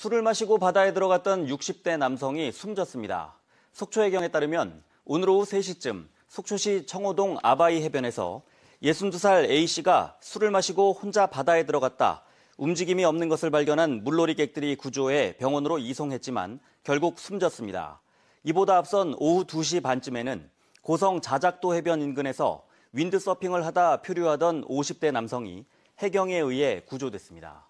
술을 마시고 바다에 들어갔던 60대 남성이 숨졌습니다. 속초해경에 따르면 오늘 오후 3시쯤 속초시 청호동 아바이 해변에서 62살 A씨가 술을 마시고 혼자 바다에 들어갔다 움직임이 없는 것을 발견한 물놀이객들이 구조해 병원으로 이송했지만 결국 숨졌습니다. 이보다 앞선 오후 2시 반쯤에는 고성 자작도 해변 인근에서 윈드서핑을 하다 표류하던 50대 남성이 해경에 의해 구조됐습니다.